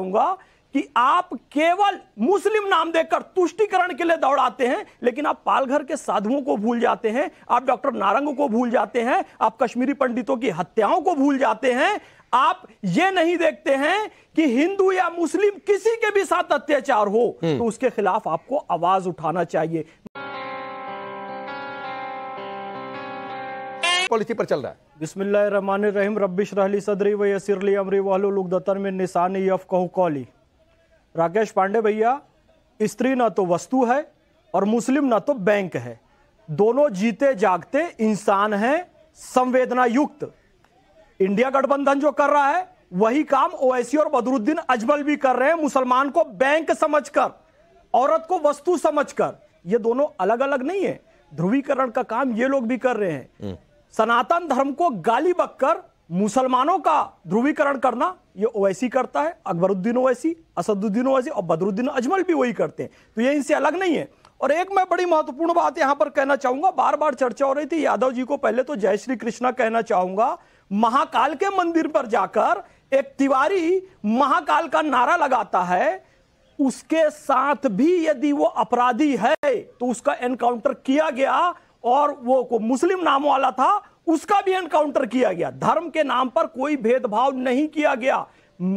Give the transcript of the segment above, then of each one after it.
कहूंगा कि आप केवल मुस्लिम नाम देकर तुष्टिकरण के लिए दौड़ाते हैं लेकिन आप पालघर के साधुओं को भूल जाते हैं आप डॉक्टर नारंग को भूल जाते हैं आप कश्मीरी पंडितों की हत्याओं को भूल जाते हैं आप ये नहीं देखते हैं कि हिंदू या मुस्लिम किसी के भी साथ अत्याचार हो हम्म। तो उसके खिलाफ आपको आवाज उठाना चाहिए पॉलिसी पर चल रहा है बिस्मिल्लाम रबिश रहली सदरी व यसरली अमरी वालुकदतर में निशानी यफ कहू कौली राकेश पांडे भैया स्त्री ना तो वस्तु है और मुस्लिम ना तो बैंक है दोनों जीते जागते इंसान हैं संवेदना युक्त इंडिया गठबंधन जो कर रहा है वही काम ओएसी और बदरुद्दीन अजमल भी कर रहे हैं मुसलमान को बैंक समझकर औरत को वस्तु समझकर ये दोनों अलग अलग नहीं है ध्रुवीकरण का काम ये लोग भी कर रहे हैं हम्म। सनातन धर्म को गाली बककर मुसलमानों का ध्रुवीकरण करना ये ओवैसी करता है अकबरुद्दीन ओवैसी असदुद्दीन ओवैसी और बदरुद्दीन अजमल भी वही करते हैं तो ये इनसे अलग नहीं है और एक मैं बड़ी महत्वपूर्ण बात यहां पर कहना चाहूंगा बार बार चर्चा हो रही थी यादव जी को पहले तो जय श्री कृष्णा कहना चाहूंगा महाकाल के मंदिर पर जाकर एक तिवारी महाकाल का नारा लगाता है उसके साथ भी यदि वो अपराधी है तो उसका एनकाउंटर किया गया और वो को मुस्लिम नाम वाला था उसका भी एनकाउंटर किया गया धर्म के नाम पर कोई भेदभाव नहीं किया गया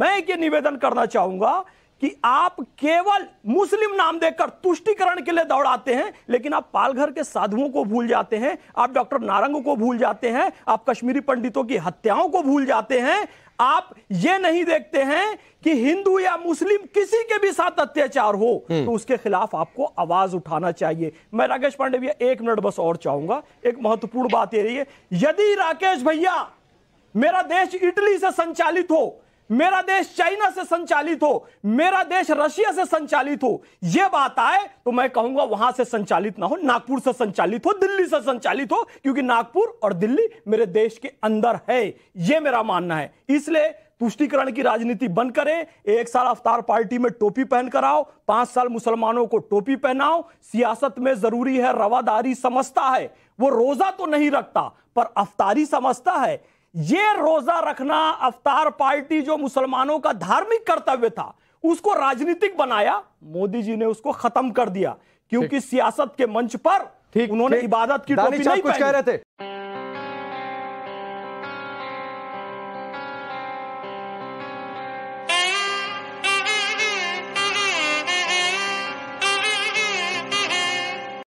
मैं ये निवेदन करना चाहूंगा कि आप केवल मुस्लिम नाम देकर तुष्टिकरण के लिए दौड़ाते हैं लेकिन आप पालघर के साधुओं को भूल जाते हैं आप डॉक्टर नारंग को भूल जाते हैं आप कश्मीरी पंडितों की हत्याओं को भूल जाते हैं आप ये नहीं देखते हैं कि हिंदू या मुस्लिम किसी के भी साथ अत्याचार हो हम्म। तो उसके खिलाफ आपको आवाज उठाना चाहिए मैं राकेश पांडे भैया एक मिनट बस और चाहूंगा एक महत्वपूर्ण बात ये रही है यदि राकेश भैया मेरा देश इटली से संचालित हो मेरा देश चाइना से संचालित हो मेरा देश रशिया से संचालित हो यह बात आए तो मैं कहूंगा वहां से संचालित ना हो नागपुर से संचालित हो दिल्ली से संचालित हो क्योंकि नागपुर और दिल्ली मेरे देश के अंदर है यह मेरा मानना है इसलिए तुष्टिकरण की राजनीति बंद करें एक साल अवतार पार्टी में टोपी पहन कर आओ पांच साल मुसलमानों को टोपी पहनाओ सियासत में जरूरी है रवादारी समझता है वो रोजा तो नहीं रखता पर अवतारी समझता है ये रोजा रखना अवतार पार्टी जो मुसलमानों का धार्मिक कर्तव्य था उसको राजनीतिक बनाया मोदी जी ने उसको खत्म कर दिया क्योंकि सियासत के मंच पर उन्होंने इबादत की टोपी नहीं कुछ कह रहे थे